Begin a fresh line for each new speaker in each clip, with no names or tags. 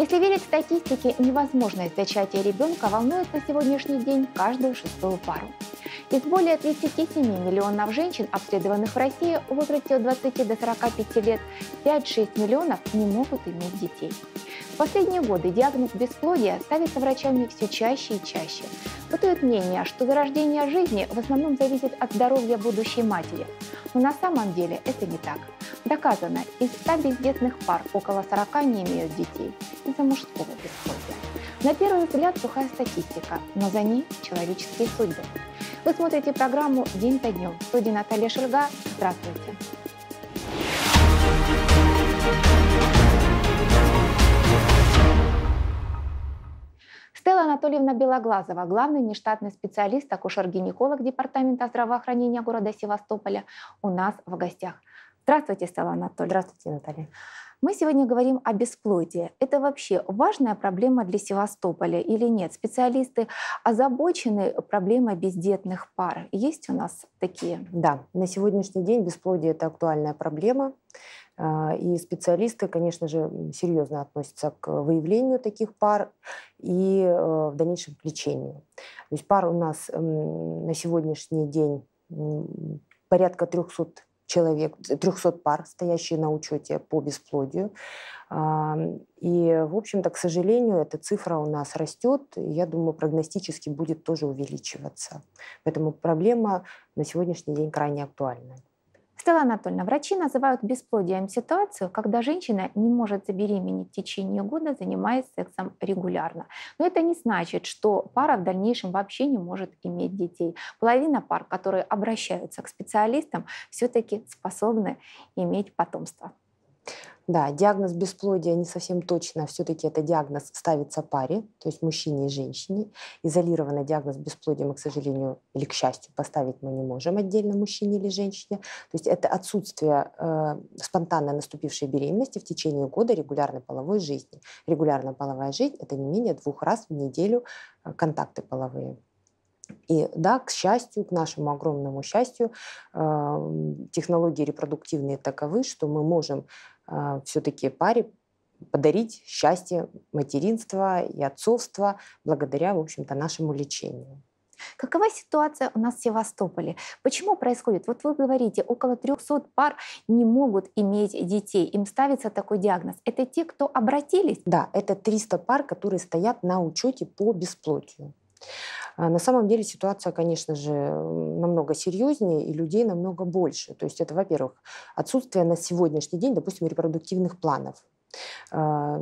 Если верить статистике, невозможность зачатия ребенка волнует на сегодняшний день каждую шестую пару. Из более 37 миллионов женщин, обследованных в России в возрасте от 20 до 45 лет, 5-6 миллионов не могут иметь детей последние годы диагноз бесплодия ставится врачами все чаще и чаще. Бытует мнение, что зарождение жизни в основном зависит от здоровья будущей матери. Но на самом деле это не так. Доказано, из 100 бездетных пар около 40 не имеют детей из-за мужского бесплодия. На первый взгляд сухая статистика, но за ней человеческие судьбы. Вы смотрите программу «День за днем». В студии Наталья Шельга. Здравствуйте. Алла Анатольевна Белоглазова, главный нештатный специалист, акушер-гинеколог Департамента здравоохранения города Севастополя, у нас в гостях. Здравствуйте, Стелла Анатольевна. Здравствуйте, Наталья. Мы сегодня говорим о бесплодии. Это вообще важная проблема для Севастополя или нет? Специалисты озабочены проблемой бездетных пар. Есть у нас такие? Да, на сегодняшний день бесплодие – это актуальная проблема. А, и специалисты, конечно же,
серьезно относятся к выявлению таких пар и э, в дальнейшем к лечению. То есть пар у нас на сегодняшний день порядка 300 человек, 300 пар, стоящие на учете по бесплодию. А, и, в общем-то, к сожалению, эта цифра у нас растет. И, я думаю, прогностически будет тоже увеличиваться. Поэтому проблема на сегодняшний день крайне актуальна.
Стелла Анатольевна, врачи называют бесплодием ситуацию, когда женщина не может забеременеть в течение года, занимаясь сексом регулярно. Но это не значит, что пара в дальнейшем вообще не может иметь детей. Половина пар, которые обращаются к специалистам, все-таки способны иметь потомство.
Да, диагноз бесплодия не совсем точно, все-таки это диагноз ставится паре, то есть мужчине и женщине. Изолированно диагноз бесплодия мы, к сожалению, или к счастью, поставить мы не можем отдельно мужчине или женщине. То есть это отсутствие э, спонтанно наступившей беременности в течение года регулярной половой жизни. Регулярная половая жизнь – это не менее двух раз в неделю э, контакты половые. И да, к счастью, к нашему огромному счастью, э, технологии репродуктивные таковы, что мы можем а, все-таки паре подарить счастье материнства и отцовства благодаря, в общем-то, нашему лечению.
Какова ситуация у нас в Севастополе? Почему происходит? Вот вы говорите, около 300 пар не могут иметь детей. Им ставится такой диагноз. Это те, кто обратились? Да, это 300 пар, которые стоят на учете по бесплодию.
А на самом деле ситуация, конечно же, намного серьезнее и людей намного больше. То есть это, во-первых, отсутствие на сегодняшний день, допустим, репродуктивных планов. А,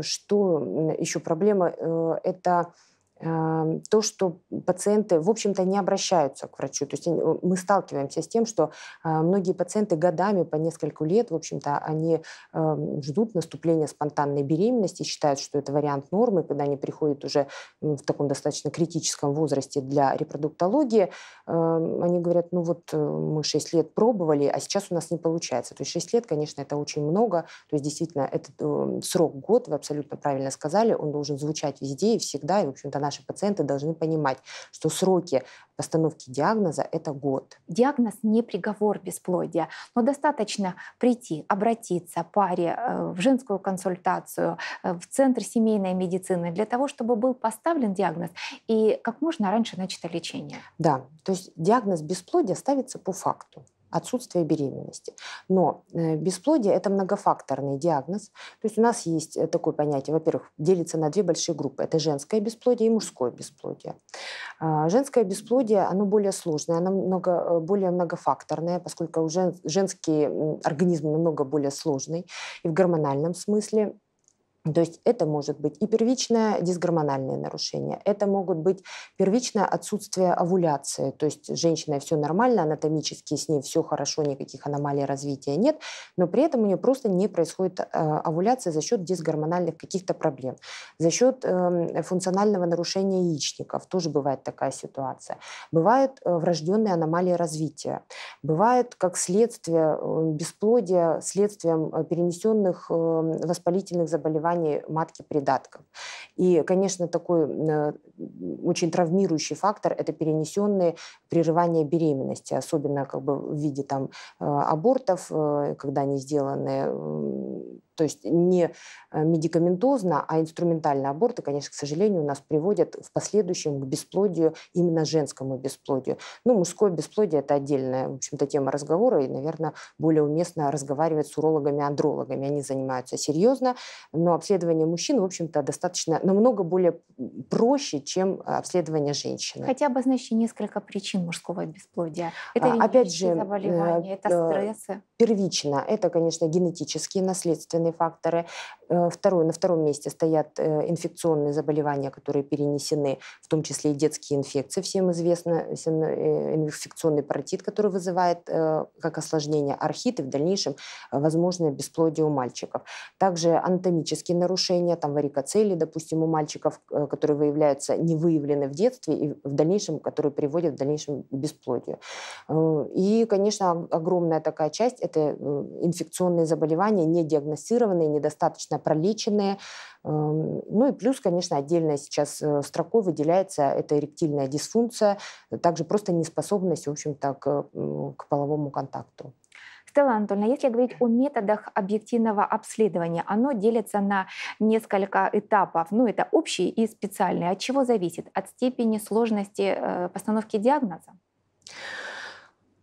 что еще проблема? Э, это Эм, то, что пациенты, в общем-то, не обращаются к врачу. То есть мы сталкиваемся с тем, что э, многие пациенты годами, по нескольку лет, в общем-то, они эм, ждут наступления спонтанной беременности, считают, что это вариант нормы, когда они приходят уже в таком достаточно критическом возрасте для репродуктологии, эм, они говорят, ну вот э, мы 6 лет пробовали, а сейчас у нас не получается. То есть 6 лет, конечно, это очень много. То есть действительно, этот срок год, вы абсолютно правильно сказали, он должен звучать везде и всегда, и, в общем-то, наши пациенты
должны понимать, что сроки постановки диагноза – это год. Диагноз не приговор бесплодия, но достаточно прийти, обратиться паре э, в женскую консультацию, э, в Центр семейной медицины для того, чтобы был поставлен диагноз и как можно раньше начато лечение. Да, то есть диагноз бесплодия ставится по факту
отсутствие беременности. Но э, бесплодие – это многофакторный диагноз. То есть у нас есть э, такое понятие, во-первых, делится на две большие группы. Это женское бесплодие и мужское бесплодие. А, женское бесплодие, оно более сложное, оно много, э, более многофакторное, поскольку у жен, женский организм намного более сложный и в гормональном смысле то есть это может быть и первичное дисгормональное нарушение, это могут быть первичное отсутствие овуляции, то есть женщина все нормально анатомически, с ней все хорошо, никаких аномалий развития нет, но при этом у нее просто не происходит э, овуляция за счет дисгормональных каких-то проблем, за счет эм, функционального нарушения яичников, тоже бывает такая ситуация. Бывают э, врожденные аномалии развития, бывает как следствие э, бесплодия, следствием перенесенных эм, воспалительных заболеваний, плане матки придатков. И, конечно, такой э, очень травмирующий фактор – это перенесенные прерывания беременности, особенно как бы в виде там э, абортов, э, когда они сделаны то есть не медикаментозно, а инструментально аборты, конечно, к сожалению, у нас приводят в последующем к бесплодию, именно женскому бесплодию. Ну, мужское бесплодие – это отдельная, в общем-то, тема разговора, и, наверное, более уместно разговаривать с урологами-андрологами. Они занимаются серьезно, но обследование мужчин, в общем-то, достаточно намного более проще, чем а, обследование женщины. Хотя
обозначьте несколько причин мужского бесплодия. Это а, опять же, заболевания, э, это э, стрессы
первично это, конечно, генетические наследственные факторы. Э, Второе, на втором месте стоят э, инфекционные заболевания, которые перенесены, в том числе и детские инфекции. Всем известно э, инфекционный паротит, который вызывает как осложнение архиты в дальнейшем возможное бесплодие у мальчиков. Также анатомические нарушения, там варикоцели, допустим, у мальчиков, которые выявляются, не выявлены в детстве и в дальнейшем, которые приводят в дальнейшем к бесплодию. И, конечно, огромная такая часть это э, инфекционные заболевания, не диагностированные, недостаточно пролеченные. Эм, ну и плюс, конечно, отдельно сейчас э, строкой выделяется это эректильная дисфункция, также просто неспособность, в общем-то, к, э, к половому контакту.
Стелла Анатольевна, если говорить о методах объективного обследования, оно делится на несколько этапов. Ну, это общие и специальные. От чего зависит? От степени сложности постановки диагноза?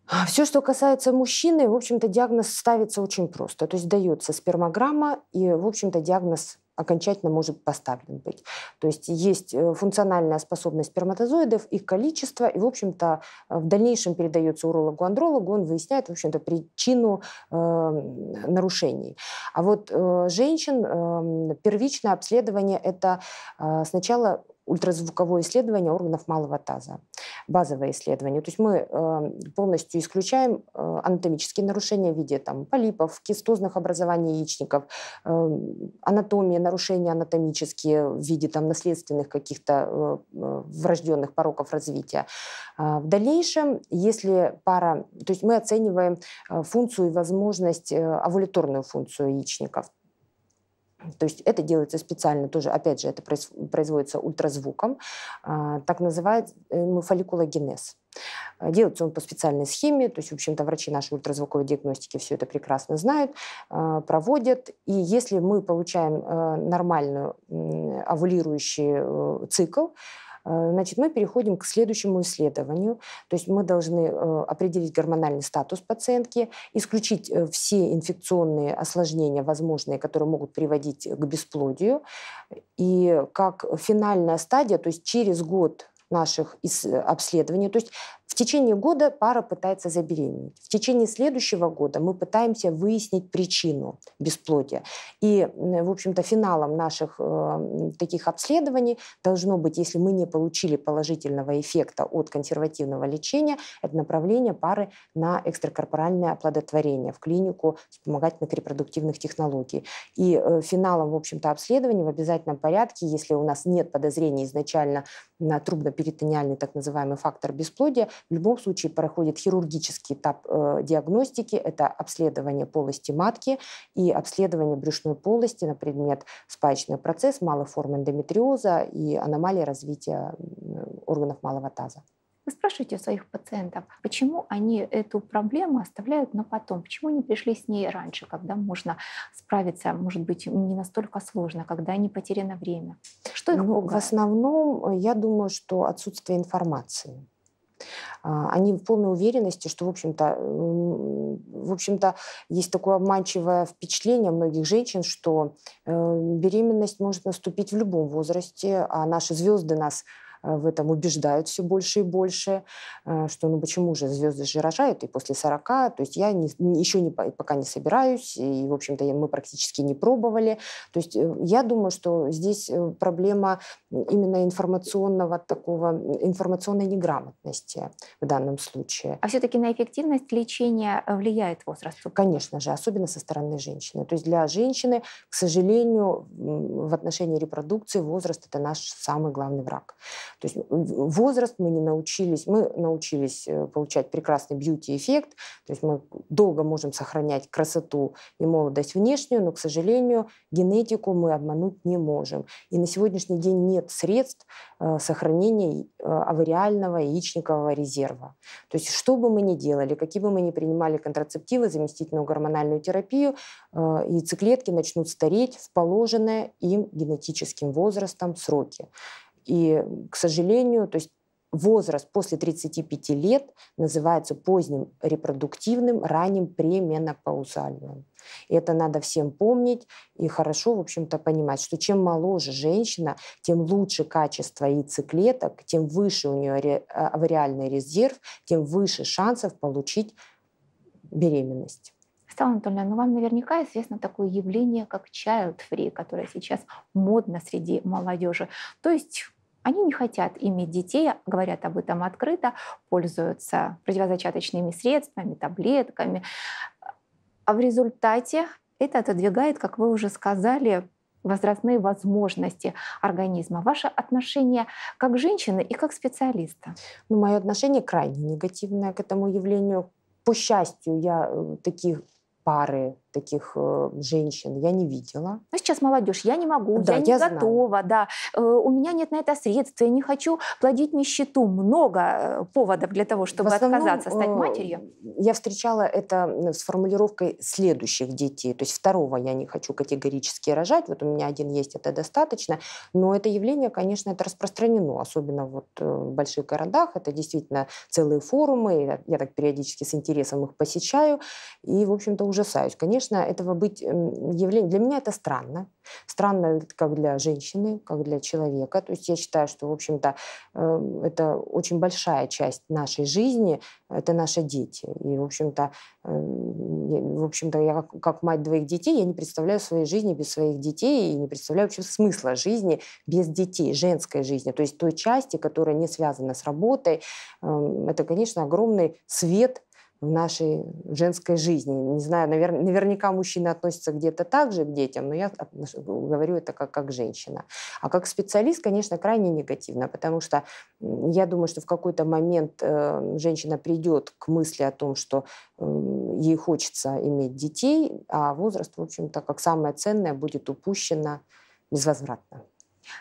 А, Все, что
касается мужчины, в общем-то, диагноз ставится очень просто. То есть дается спермограмма, и, в общем-то, диагноз окончательно может поставлен быть. То есть есть э, функциональная способность сперматозоидов, их количество, и, в общем-то, э, в дальнейшем передается урологу-андрологу, он выясняет, в общем-то, причину э, нарушений. А вот э, женщин э, первичное обследование – это э, сначала ультразвуковое исследование органов малого таза, базовое исследование. То есть мы эм, полностью исключаем э, анатомические нарушения в виде там, полипов, кистозных образований яичников, эм, анатомия, нарушения анатомические в виде там, наследственных каких-то э, э, врожденных пороков развития. А в дальнейшем, если пара... То есть мы оцениваем функцию и возможность, овуляторную функцию яичников. То есть это делается специально тоже, опять же, это производится ультразвуком. А, так называют мы э, ну, фолликулогенез. А, делается он по специальной схеме, то есть, в общем-то, врачи нашей ультразвуковой диагностики все это прекрасно знают, а, проводят. И если мы получаем э, нормальную овулирующий э, цикл, Э, значит, мы переходим к следующему исследованию. То есть мы должны э, определить гормональный статус пациентки, исключить э, все инфекционные осложнения возможные, которые могут приводить к бесплодию. И как финальная стадия, то есть через год наших обследований. То есть в течение года пара пытается забеременеть. В течение следующего года мы пытаемся выяснить причину бесплодия. И, в общем-то, финалом наших э, таких обследований должно быть, если мы не получили положительного эффекта от консервативного лечения, это направление пары на экстракорпоральное оплодотворение в клинику вспомогательных репродуктивных технологий. И э, финалом, в общем-то, обследования в обязательном порядке, если у нас нет подозрений изначально на трубно-перитониальный так называемый фактор бесплодия, в любом случае проходит хирургический этап э, диагностики, это обследование полости матки и обследование брюшной полости на предмет спаечный процесс, малой формы эндометриоза и аномалий развития органов малого таза.
Вы спрашиваете у своих пациентов, почему они эту проблему оставляют на потом, почему они пришли с ней раньше, когда можно справиться, может быть, не настолько сложно, когда они потеряно время.
Что их ну, В основном, э, я думаю, что отсутствие информации. А, они в полной уверенности, что, в общем-то, в общем-то, есть такое обманчивое впечатление многих женщин, что э, беременность может наступить в любом возрасте, а наши звезды нас а, в этом убеждают все больше и больше, а, что ну почему же звезды же рожают и после 40, то есть я не, еще не, пока не собираюсь, и, в общем-то, мы практически не пробовали. То есть э, я думаю, что здесь э, проблема именно информационного такого, информационной неграмотности в данном случае.
А все-таки на эффективность лечения влияет возраст? Конечно же, особенно со стороны женщины. То есть
для женщины, к сожалению, в отношении репродукции возраст – это наш самый главный враг. То есть возраст мы не научились, мы научились э, получать прекрасный бьюти-эффект, то есть мы долго можем сохранять красоту и молодость внешнюю, но, к сожалению, генетику мы обмануть не можем. И на сегодняшний день нет средств э, сохранения э, авариального яичникового резерва. То есть что бы мы ни делали, какие бы мы ни принимали контрацептивы, заместительную гормональную терапию, яйцеклетки начнут стареть в положенное им генетическим возрастом сроки. И, к сожалению, то есть возраст после 35 лет называется поздним репродуктивным, ранним пременопаузальным. И это надо всем помнить и хорошо, в общем-то, понимать, что чем моложе женщина, тем лучше качество яйцеклеток, тем выше у нее а, авариальный резерв, тем выше шансов получить
беременность. Оксана Анатольевна, ну вам наверняка известно такое явление, как child free, которое сейчас модно среди молодежи. То есть они не хотят иметь детей, говорят об этом открыто, пользуются противозачаточными средствами, таблетками. А в результате это отодвигает, как вы уже сказали, возрастные возможности организма. Ваше отношение как женщины и как специалиста? Ну, мое отношение крайне негативное к этому явлению. По счастью,
я э, таких пары таких э, женщин я не видела.
Ну сейчас молодежь, я не могу, да, я не я готова, знаю. да, э, у меня нет на это средств, я не хочу плодить нищету. Много э, поводов для того, чтобы основном, отказаться стать э, матерью. Э, я встречала
это с формулировкой следующих детей, то есть второго я не хочу категорически рожать, вот у меня один есть, это достаточно, но это явление, конечно, это распространено, особенно вот э, в больших городах, это действительно целые форумы, я, я так периодически с интересом их посещаю и, в общем-то, ужасаюсь. Конечно, конечно, этого быть эм, явление... Для меня это странно. Странно как для женщины, как для человека. То есть я считаю, что, в общем-то, эм, это очень большая часть нашей жизни, это наши дети. И, в общем-то, эм, в общем-то я как, мать двоих детей, я не представляю своей жизни без своих детей и не представляю вообще смысла жизни без детей, женской жизни. То есть той части, которая не связана с работой. Это, конечно, огромный свет в нашей женской жизни. Не знаю, навер... наверняка мужчины относятся где-то так же к детям, но я говорю это как, как женщина. А как специалист, конечно, крайне негативно, потому что я думаю, что в какой-то момент э, женщина придет к мысли о том, что э, ей хочется иметь детей, а возраст, в общем-то, как самое ценное, будет упущено безвозвратно.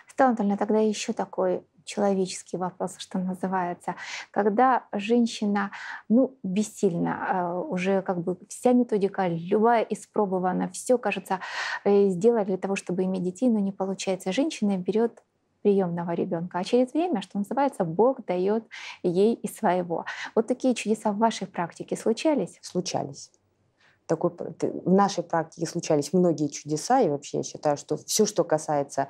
Светлана Анатольевна, тогда еще такой человеческий вопрос, что называется, когда женщина, ну, бессильна, а, уже как бы вся методика, любая испробована, все, кажется, э, сделали для того, чтобы иметь детей, но не получается. Женщина берет приемного ребенка, а через время, что называется, Бог дает ей и своего. Вот такие чудеса в вашей практике случались? Случались
такой, в нашей практике случались многие чудеса, и вообще я считаю, что все, что касается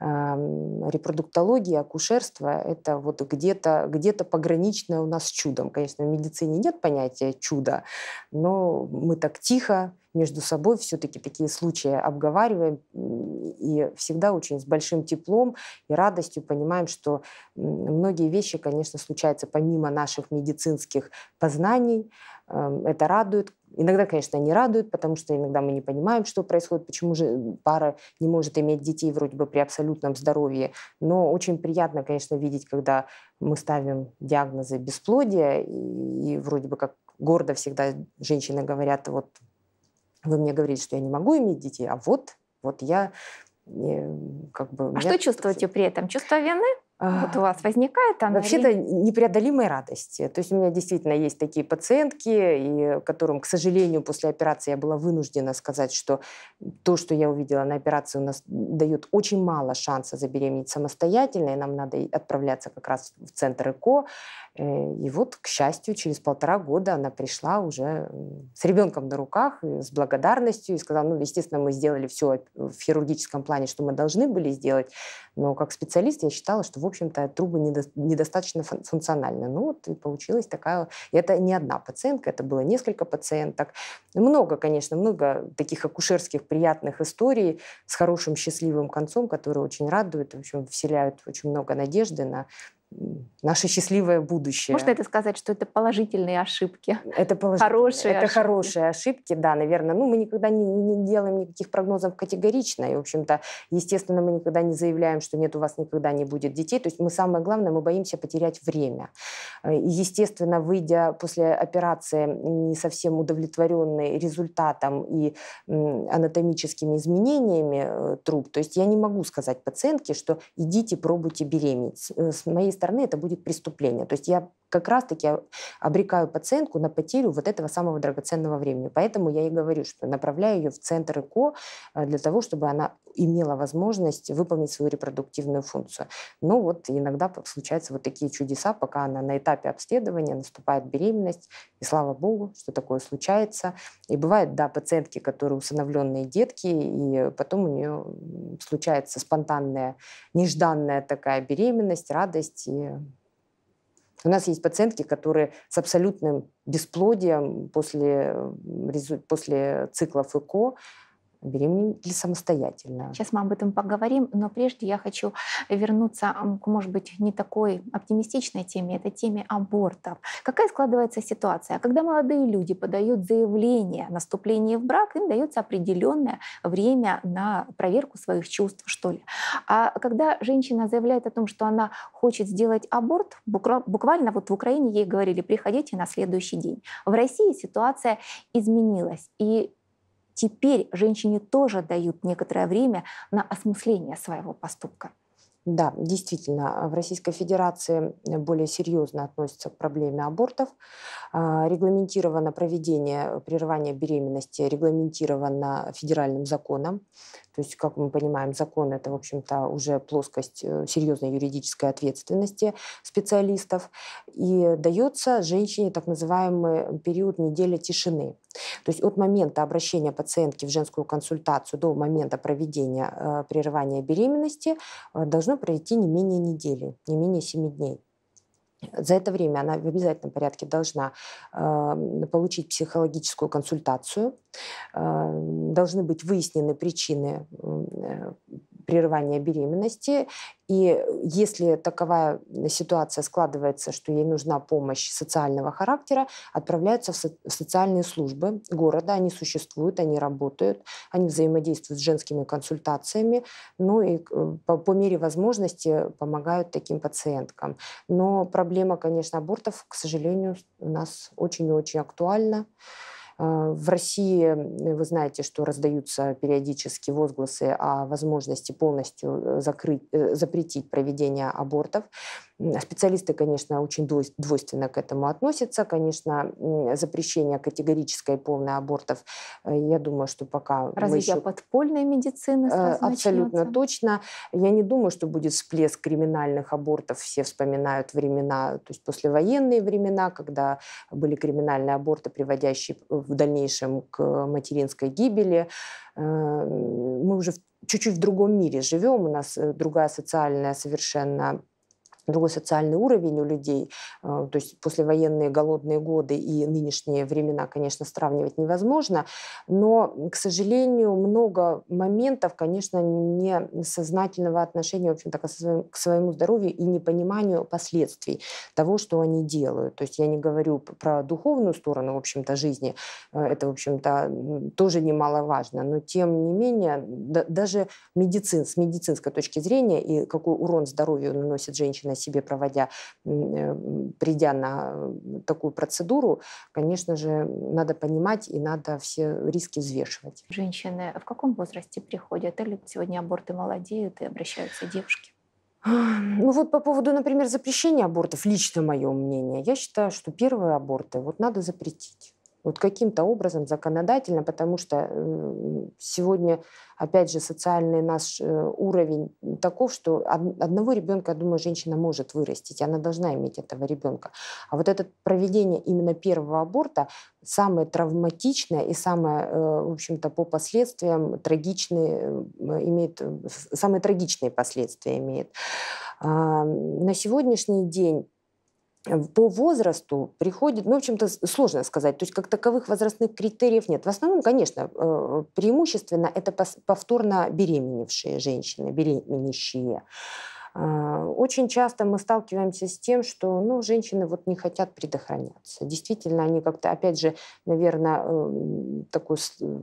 репродуктология, акушерство – это вот где-то где пограничное у нас с чудом. Конечно, в медицине нет понятия чуда, но мы так тихо между собой все-таки такие случаи обговариваем и всегда очень с большим теплом и радостью понимаем, что многие вещи, конечно, случаются помимо наших медицинских познаний. Эм, это радует, Иногда, конечно, они радуют, потому что иногда мы не понимаем, что происходит, почему же э, пара не может иметь детей вроде бы при абсолютном здоровье. Но очень приятно, конечно, видеть, когда мы ставим диагнозы бесплодия, и, и вроде бы как гордо всегда женщины говорят, вот вы мне говорите, что я не могу иметь детей, а вот, вот я э, как бы... А что
чувствуете при этом? Чувство вины? вот а, у вас возникает она? Вообще-то
непреодолимая радость. То есть у меня действительно есть такие пациентки, и которым, к сожалению, после операции я была вынуждена сказать, что то, что я увидела на операции, у нас дает очень мало шанса забеременеть самостоятельно, и нам надо отправляться как раз в центр ЭКО. Э, и вот, к счастью, через полтора года она пришла уже с ребенком на руках, с благодарностью, и сказала, ну, естественно, мы сделали все в хирургическом плане, что мы должны были сделать, но как специалист я считала, что, в общем-то, трубы недостаточно функциональны. Ну, вот и получилась такая... И это не одна пациентка, это было несколько пациенток. Много, конечно, много таких акушерских приятных историй с хорошим счастливым концом, которые очень радуют, в общем, вселяют очень много надежды на наше счастливое будущее. Можно это
сказать, что это положительные ошибки? Это положительные. Хорошие
Это ошибки. хорошие ошибки, да, наверное. Ну, мы никогда не, не делаем никаких прогнозов категорично. И, в общем-то, естественно, мы никогда не заявляем, что нет, у вас никогда не будет детей. То есть мы, самое главное, мы боимся потерять время. Э, и, естественно, выйдя после операции не совсем удовлетворенный результатом и анатомическими изменениями э, труб, то есть я не могу сказать пациентке, что идите, пробуйте беременеть. С э, моей стороны стороны это будет преступление. То есть я как раз-таки обрекаю пациентку на потерю вот этого самого драгоценного времени. Поэтому я и говорю, что направляю ее в центр ЭКО э, для того, чтобы она имела возможность выполнить свою репродуктивную функцию. Но вот иногда случаются вот такие чудеса, пока она на этапе обследования, наступает беременность, и слава богу, что такое случается. И бывают, да, пациентки, которые усыновленные детки, и потом у нее случается спонтанная, нежданная такая беременность, радость и у нас есть пациентки, которые с абсолютным бесплодием после, после циклов ЭКО беременели самостоятельно.
Сейчас мы об этом поговорим, но прежде я хочу вернуться к, может быть, не такой оптимистичной теме, это теме абортов. Какая складывается ситуация? Когда молодые люди подают заявление о наступлении в брак, им дается определенное время на проверку своих чувств, что ли. А когда женщина заявляет о том, что она хочет сделать аборт, буквально вот в Украине ей говорили, приходите на следующий день. В России ситуация изменилась, и теперь женщине тоже дают некоторое время на осмысление своего поступка.
Да, действительно, в Российской Федерации э, более серьезно относятся к проблеме абортов. А, регламентировано проведение прерывания беременности, регламентировано федеральным законом то есть, как мы понимаем, закон – это, в общем-то, уже плоскость э, серьезной юридической ответственности специалистов. И дается женщине так называемый период недели тишины. То есть от момента обращения пациентки в женскую консультацию до момента проведения э, прерывания беременности э, должно пройти не менее недели, не менее семи дней. За это время она в обязательном порядке должна э, получить психологическую консультацию, э, должны быть выяснены причины э, прерывания беременности. И если таковая ситуация складывается, что ей нужна помощь социального характера, отправляются в, со в социальные службы города. Они существуют, они работают, они взаимодействуют с женскими консультациями, ну и э, по, по мере возможности помогают таким пациенткам. Но проблема, конечно, абортов, к сожалению, у нас очень и очень актуальна. Э, в России, вы знаете, что раздаются периодически возгласы о возможности полностью э, закрыть, э, запретить проведение абортов. Специалисты, конечно, очень двойственно к этому относятся. Конечно, запрещение категорическое и полное абортов, э, я думаю, что пока... Развитие еще...
подпольной медицины э, Абсолютно
начнется. точно. Я не думаю, что будет всплеск криминальных абортов. Все вспоминают времена, то есть послевоенные времена, когда были криминальные аборты, приводящие в дальнейшем к материнской гибели. Э, мы уже чуть-чуть в другом мире живем, у нас другая социальная совершенно другой социальный уровень у людей. Э, то есть послевоенные голодные годы и нынешние времена, конечно, сравнивать невозможно. Но, к сожалению, много моментов, конечно, несознательного отношения, в общем-то, к своему, к своему здоровью и непониманию последствий того, что они делают. То есть я не говорю про духовную сторону, в общем-то, жизни. Э, это, в общем-то, тоже немаловажно. Но, тем не менее, да, даже медицин, с медицинской точки зрения и какой урон здоровью наносит женщина на себе проводя, э, придя на такую процедуру, конечно же, надо
понимать и надо все риски взвешивать. Женщины а в каком возрасте приходят? Или сегодня аборты молодеют и обращаются девушки?
Ну вот по поводу, например, запрещения абортов, лично мое мнение, я считаю, что первые аборты вот надо запретить. Вот каким-то образом законодательно, потому что сегодня, опять же, социальный наш э, уровень таков, что одного ребенка, я думаю, женщина может вырастить, она должна иметь этого ребенка. А вот это проведение именно первого аборта самое травматичное и самое, э, в общем-то, по последствиям трагичные э, имеет, самые трагичные последствия имеет. На сегодняшний день по возрасту приходит, ну, в общем-то, сложно сказать, то есть как таковых возрастных критериев нет. В основном, конечно, э, преимущественно это повторно беременевшие женщины, беременящие. А, очень часто мы сталкиваемся с тем, что ну, женщины вот не хотят предохраняться. Действительно, они как-то, опять же, наверное, э, такое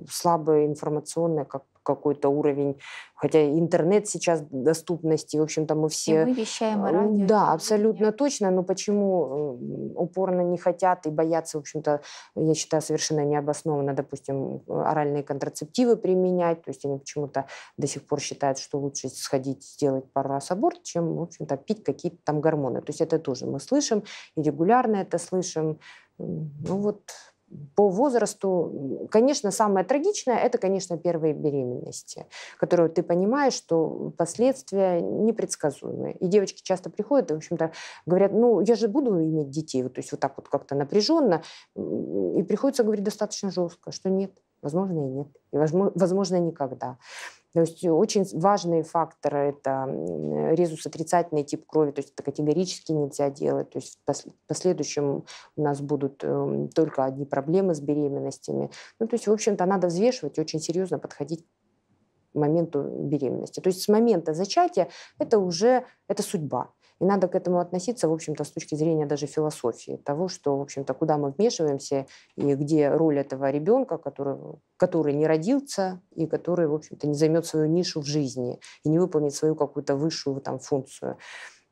слабое информационное как какой-то уровень, хотя интернет сейчас доступности, в общем-то мы все... И мы вещаем о э, радио. Да, абсолютно меня. точно, но почему э, упорно не хотят и боятся, в общем-то, я считаю, совершенно необоснованно, допустим, оральные контрацептивы применять, то есть они почему-то до сих пор считают, что лучше сходить сделать пару раз аборт, чем, в общем-то, пить какие-то там гормоны. То есть это тоже мы слышим и регулярно это слышим. Ну вот по возрасту, конечно, самое трагичное – это, конечно, первые беременности, которую ты понимаешь, что последствия непредсказуемые. И девочки часто приходят и, в общем-то, говорят, ну, я же буду иметь детей, вот, то есть вот так вот как-то напряженно. И приходится говорить достаточно жестко, что нет, возможно, и нет. И возможно, никогда. То есть очень важные факторы – это резус отрицательный тип крови, то есть это категорически нельзя делать. То есть в последующем у нас будут эм, только одни проблемы с беременностями. Ну, то есть, в общем-то, надо взвешивать и очень серьезно подходить к моменту беременности. То есть с момента зачатия это уже это судьба. И надо к этому относиться, в общем-то, с точки зрения даже философии, того, что, в общем-то, куда мы вмешиваемся и где роль этого ребенка, который, который не родился и который, в общем-то, не займет свою нишу в жизни и не выполнит свою какую-то высшую там функцию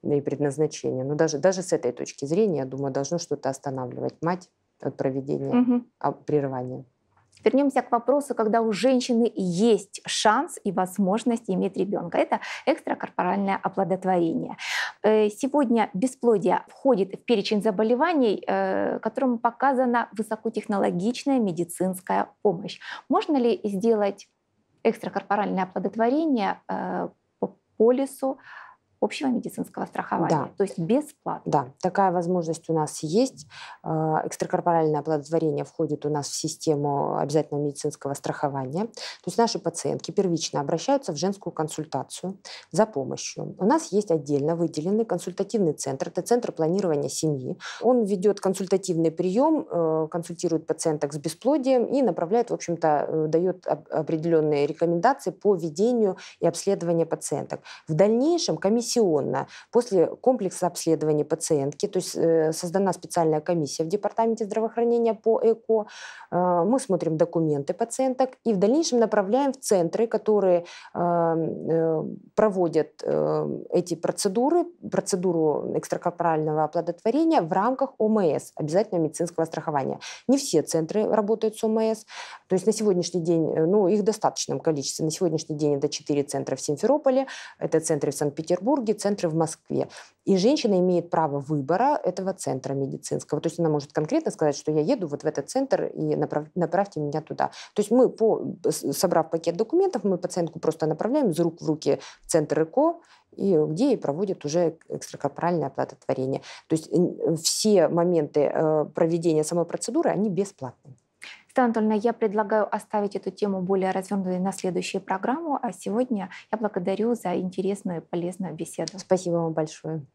и предназначение. Но даже, даже с этой точки зрения, я думаю, должно что-то останавливать мать от проведения угу. прерывания.
Вернемся к вопросу, когда у женщины есть шанс и возможность иметь ребенка. Это экстракорпоральное оплодотворение. Э, сегодня бесплодие входит в перечень заболеваний, э, которому показана высокотехнологичная медицинская помощь. Можно ли сделать экстракорпоральное оплодотворение э, по полису общего медицинского страхования, да. то есть бесплатно.
Да, такая возможность у нас есть. А, экстракорпоральное оплодотворение входит у нас в систему обязательного медицинского страхования. То есть наши пациентки первично обращаются в женскую консультацию за помощью. У нас есть отдельно выделенный консультативный центр, это центр планирования семьи. Он ведет консультативный прием, э, консультирует пациенток с бесплодием и направляет, в общем-то, э, дает определенные рекомендации по ведению и обследованию пациенток. В дальнейшем комиссия комиссионно. После комплекса обследования пациентки, то есть э, создана специальная комиссия в Департаменте здравоохранения по ЭКО, э, мы смотрим документы пациенток и в дальнейшем направляем в центры, которые эм, э, проводят эти процедуры, процедуру экстракорпорального оплодотворения в рамках ОМС, обязательного медицинского страхования. Не все центры работают с ОМС, то есть на сегодняшний день, ну, их достаточном количестве. На сегодняшний день это 4 центра в Симферополе, это центры в Санкт-Петербурге, Петербурге, центры в Москве. И женщина имеет право выбора этого центра медицинского. То есть она может конкретно сказать, что я еду вот в этот центр и направ, направьте меня туда. То есть мы, по, собрав пакет документов, мы пациентку просто направляем из рук в руки в центр ЭКО, и где и проводят уже экстракорпоральное оплатотворение. То есть все моменты э, проведения самой процедуры, они бесплатные.
Светлана Анатольевна, я предлагаю оставить эту тему более развернутой на следующую программу, а сегодня я благодарю за интересную и полезную беседу. Спасибо вам большое.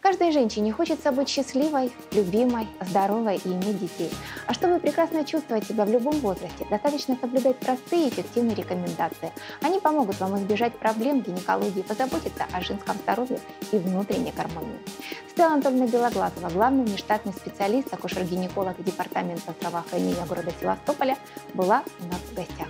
Каждой женщине хочется быть счастливой, любимой, здоровой и иметь детей. А чтобы прекрасно чувствовать себя в любом возрасте, достаточно соблюдать простые и эффективные рекомендации. Они помогут вам избежать проблем гинекологии, позаботиться о женском здоровье и внутренней гармонии. Стелла Анатольевна Белоглазова, главный внештатный специалист, акушер-гинеколог Департамента здравоохранения города Севастополя, была у нас в гостях.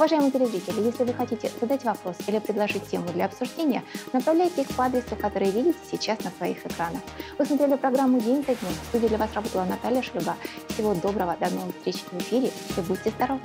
Уважаемые телезрители, если вы хотите задать вопрос или предложить тему для обсуждения, направляйте их по адресу, который видите сейчас на своих экранах. Вы смотрели программу «День за днем». В студии для вас работала Наталья Шлюга. Всего доброго, до новых встреч в эфире и будьте здоровы!